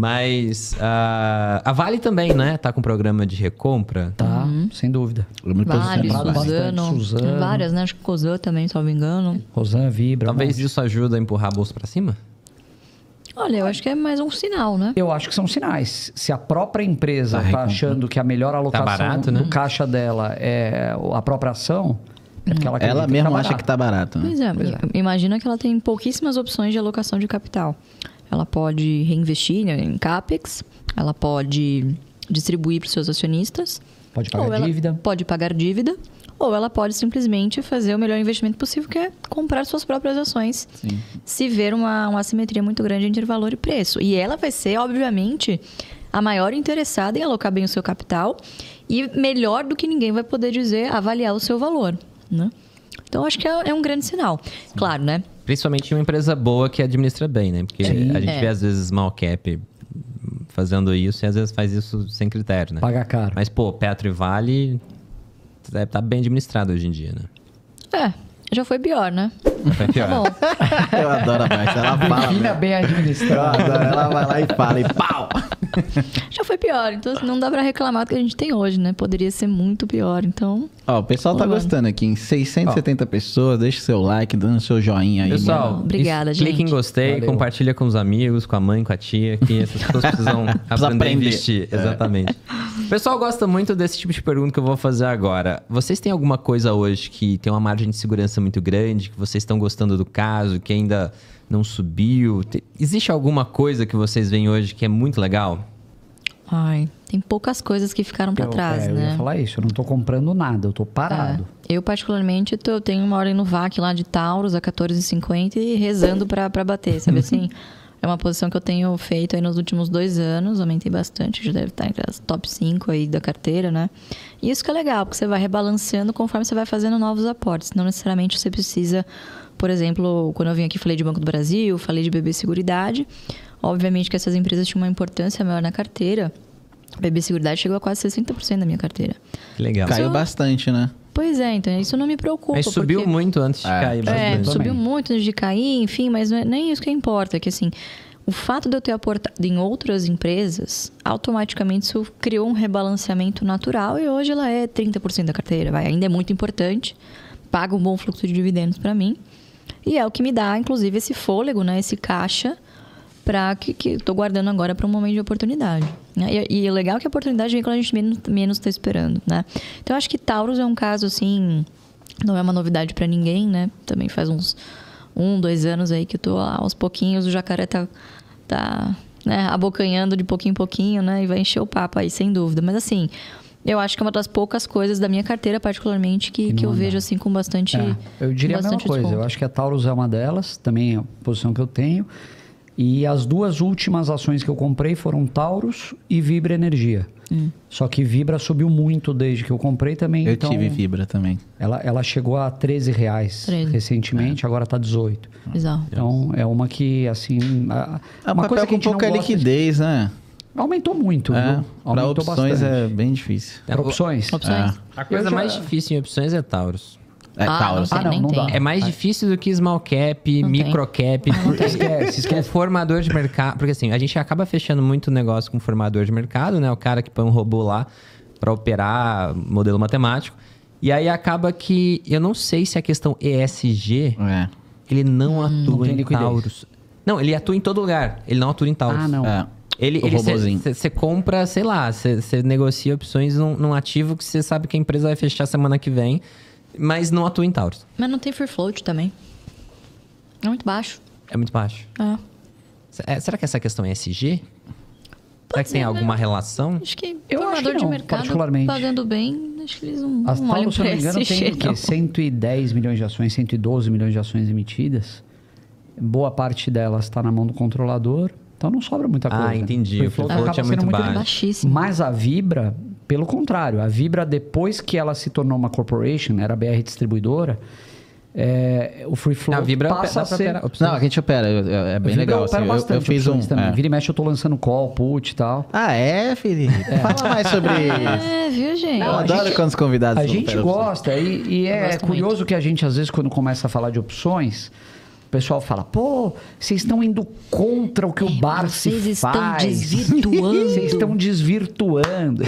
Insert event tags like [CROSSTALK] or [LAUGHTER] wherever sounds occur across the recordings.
Mas uh, a Vale também, né? Tá com programa de recompra. Tá, uhum. sem dúvida. Vários, Suzano, Suzano. Várias, né? Acho que Cosan também, se não me engano. Rosan, Vibra. Talvez mas... isso ajude a empurrar a bolsa para cima? Olha, eu acho que é mais um sinal, né? Eu acho que são sinais. Se a própria empresa está tá achando que a melhor tá alocação tá barato, né? do caixa dela é a própria ação, é porque ela, ela tá mesma tá acha que está barato. Né? Pois, é, pois é, imagina que ela tem pouquíssimas opções de alocação de capital. Ela pode reinvestir né, em CAPEX, ela pode distribuir para os seus acionistas. Pode pagar dívida. Pode pagar dívida. Ou ela pode simplesmente fazer o melhor investimento possível, que é comprar suas próprias ações. Sim. Se ver uma, uma assimetria muito grande entre valor e preço. E ela vai ser, obviamente, a maior interessada em alocar bem o seu capital e melhor do que ninguém vai poder dizer avaliar o seu valor, né? Então acho que é, é um grande sinal. Sim. Claro, né? Principalmente uma empresa boa que administra bem, né? Porque Sim. É. a gente é. vê, às vezes, small cap fazendo isso e às vezes faz isso sem critério, né? Paga caro. Mas, pô, Petro e Vale deve é, estar tá bem administrado hoje em dia, né? É. Já foi pior, né? Já foi pior. Tá bom. [LAUGHS] Eu adoro a Marcia. Ela fala. Né? Bem, bem administrada. Ela vai lá e fala e pau! [LAUGHS] Já foi pior, então assim, não dá para reclamar do que a gente tem hoje, né? Poderia ser muito pior, então... Ó, o pessoal tá gostando aqui, em 670 Ó. pessoas, deixa seu like, dando seu joinha aí. Pessoal, obrigada, gente. Clique em gostei, Valeu. compartilha com os amigos, com a mãe, com a tia, que essas pessoas precisam aprender, [LAUGHS] aprender a investir. É. Exatamente. [LAUGHS] pessoal gosta muito desse tipo de pergunta que eu vou fazer agora. Vocês têm alguma coisa hoje que tem uma margem de segurança muito grande, que vocês estão gostando do caso, que ainda não subiu? Existe alguma coisa que vocês veem hoje que é muito legal? Ai, tem poucas coisas que ficaram para trás, é, né? Eu ia né? falar isso, eu não tô comprando nada, eu tô tá. parado. É. Eu, particularmente, tô, eu tenho uma hora no VAC lá de Taurus a 14h50, e rezando para bater, sabe [LAUGHS] assim? É uma posição que eu tenho feito aí nos últimos dois anos, aumentei bastante, já deve estar entre as top 5 aí da carteira, né? E isso que é legal, porque você vai rebalanceando conforme você vai fazendo novos aportes. Não necessariamente você precisa, por exemplo, quando eu vim aqui falei de Banco do Brasil, falei de BB Seguridade. Obviamente que essas empresas tinham uma importância maior na carteira. BB Seguridade chegou a quase 60% da minha carteira. Legal. Caiu eu... bastante, né? Pois é, então isso não me preocupa. Mas subiu porque... muito antes de é, cair. É, subiu muito antes de cair, enfim, mas é nem isso que importa. É que assim, o fato de eu ter aportado em outras empresas, automaticamente isso criou um rebalanceamento natural e hoje ela é 30% da carteira. Vai, ainda é muito importante, paga um bom fluxo de dividendos para mim. E é o que me dá, inclusive, esse fôlego, né? Esse caixa para que, que tô guardando agora para um momento de oportunidade. Né? E, e é legal que a oportunidade vem quando a gente menos está esperando, né? Então acho que Taurus é um caso assim, não é uma novidade para ninguém, né? Também faz uns um, dois anos aí que eu tô lá, aos pouquinhos o jacaré tá tá né, abocanhando de pouquinho em pouquinho, né? E vai encher o papo aí, sem dúvida. Mas assim, eu acho que é uma das poucas coisas da minha carteira, particularmente, que, que eu vejo assim com bastante. É. Eu diria bastante a mesma coisa. Desconto. Eu acho que a Taurus é uma delas, também é a posição que eu tenho. E as duas últimas ações que eu comprei foram Taurus e Vibra Energia. Hum. Só que Vibra subiu muito desde que eu comprei também. Eu então, tive Vibra também. Ela, ela chegou a 13 reais 13. recentemente, é. agora está 18. Exato. Então é uma que, assim. A, é, uma coisa que com pouca liquidez, né? Aumentou muito, é, Aumentou opções é bastante. é bem difícil. Pra opções? opções. É. A coisa já... mais difícil em opções é Taurus. É, ah, Taurus. Não ah, não, não dá. É mais difícil do que small cap, não micro cap. Ah, esquece, é, esquece. Formador de mercado. Porque assim, a gente acaba fechando muito negócio com formador de mercado, né? O cara que põe um robô lá para operar modelo matemático. E aí acaba que eu não sei se a questão ESG é. ele não hum, atua não em Taurus. Não, ele atua em todo lugar. Ele não atua em Taurus. Ah, não. É. Ele, você compra, sei lá, você negocia opções num, num ativo que você sabe que a empresa vai fechar semana que vem. Mas não atua em Taurus. Mas não tem free float também. É muito baixo. É muito baixo. É, é será que essa questão é SG? Pode será que ser, tem né? alguma relação? Acho que eu acho que não, de mercado particularmente. pagando bem, acho que eles não, As não se eu não me engano, tem o quê? 110 milhões de ações, 112 milhões de ações emitidas. Boa parte delas está na mão do controlador. Então não sobra muita ah, coisa. Ah, entendi. O free float, o free float é muito baixo. Baixíssimo. Mas a Vibra, pelo contrário, a Vibra, depois que ela se tornou uma corporation, era BR distribuidora, é, o free flow não, vibra é passa a ser... Opera, não, a gente opera, é, bem vibra legal. Opera assim, eu, eu fiz um... Também. É. Vira e mexe eu tô lançando call, put e tal. Ah, é, Felipe? É. Fala mais sobre [LAUGHS] isso. É, viu, gente? eu adoro gente, quando os convidados... A gente gosta e, e é curioso muito. que a gente, às vezes, quando começa a falar de opções... O pessoal fala, pô, vocês estão indo contra o que o é, bar se faz. Vocês estão [LAUGHS] desvirtuando. Vocês estão desvirtuando.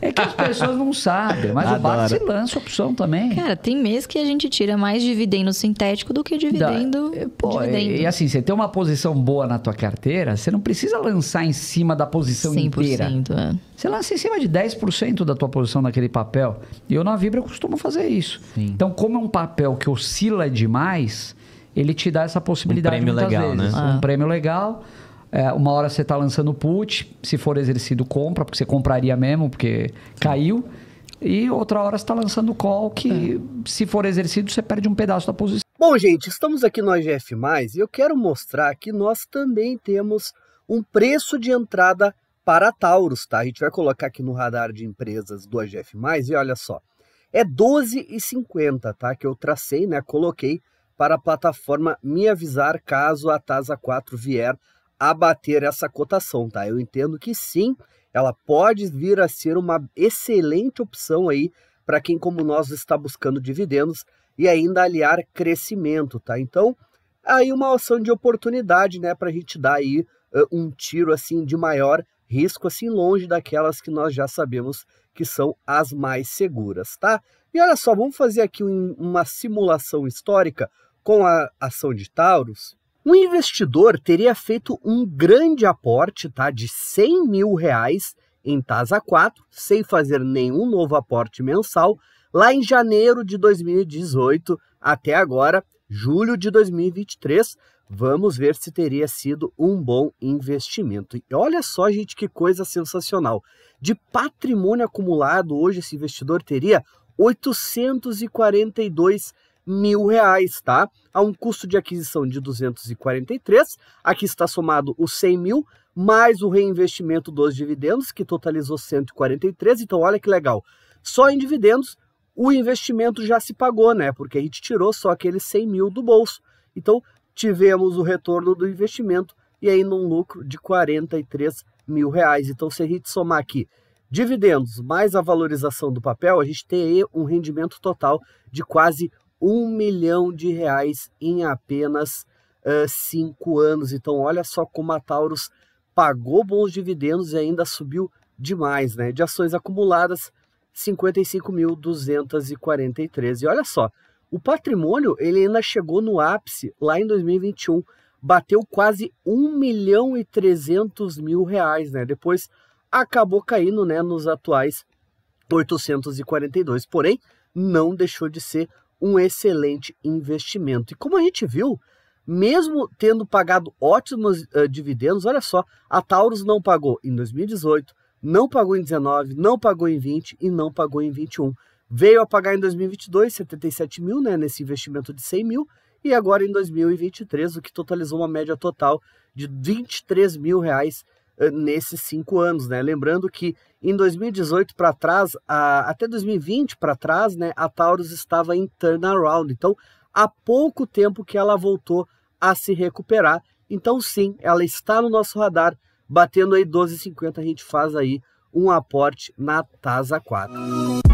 É que as [LAUGHS] pessoas não sabem, mas Adoro. o Bato se lança opção também. Cara, tem mês que a gente tira mais dividendo sintético do que dividendo. É, pô, dividendo. E, e, assim, você tem uma posição boa na tua carteira, você não precisa lançar em cima da posição 100%, inteira. É. Você lança em cima de 10% da tua posição naquele papel. E eu na Vibra eu costumo fazer isso. Sim. Então, como é um papel que oscila demais, ele te dá essa possibilidade um prêmio legal, vezes. Né? Ah. Um prêmio legal. É, uma hora você está lançando put, se for exercido, compra, porque você compraria mesmo, porque caiu. E outra hora está lançando call, que é. se for exercido, você perde um pedaço da posição. Bom, gente, estamos aqui no AGF, e eu quero mostrar que nós também temos um preço de entrada para Taurus, tá? A gente vai colocar aqui no radar de empresas do AGF, e olha só, é R$12,50, tá? Que eu tracei, né? Coloquei para a plataforma me avisar caso a TASA 4 vier abater essa cotação, tá? Eu entendo que sim, ela pode vir a ser uma excelente opção aí para quem como nós está buscando dividendos e ainda aliar crescimento, tá? Então, aí uma ação de oportunidade, né, para a gente dar aí uh, um tiro assim de maior risco, assim longe daquelas que nós já sabemos que são as mais seguras, tá? E olha só, vamos fazer aqui um, uma simulação histórica com a ação de Taurus. Um investidor teria feito um grande aporte tá, de 100 mil reais em TASA 4, sem fazer nenhum novo aporte mensal, lá em janeiro de 2018 até agora, julho de 2023. Vamos ver se teria sido um bom investimento. E olha só, gente, que coisa sensacional. De patrimônio acumulado, hoje esse investidor teria 842 mil reais, tá? A um custo de aquisição de 243, aqui está somado os 100 mil, mais o reinvestimento dos dividendos, que totalizou 143, então olha que legal. Só em dividendos, o investimento já se pagou, né? Porque a gente tirou só aqueles 100 mil do bolso. Então, tivemos o retorno do investimento e ainda um lucro de 43 mil reais. Então, se a gente somar aqui dividendos mais a valorização do papel, a gente tem um rendimento total de quase um milhão de reais em apenas uh, cinco anos. Então, olha só como a Taurus pagou bons dividendos e ainda subiu demais, né? De ações acumuladas, 55.243. E olha só, o patrimônio ele ainda chegou no ápice lá em 2021, bateu quase 1 milhão e 300 mil reais, né? Depois acabou caindo, né, nos atuais 842. Porém, não deixou de ser um excelente investimento. E como a gente viu, mesmo tendo pagado ótimos uh, dividendos, olha só, a Taurus não pagou em 2018, não pagou em 19, não pagou em 20 e não pagou em 21. Veio a pagar em 2022 77 mil, né, nesse investimento de 100 mil, e agora em 2023, o que totalizou uma média total de 23 mil reais eh, nesses cinco anos, né? Lembrando que em 2018 para trás, a, até 2020 para trás, né, a Taurus estava em turnaround. Então, há pouco tempo que ela voltou a se recuperar. Então, sim, ela está no nosso radar, batendo aí 12,50 a gente faz aí um aporte na Tasa 4.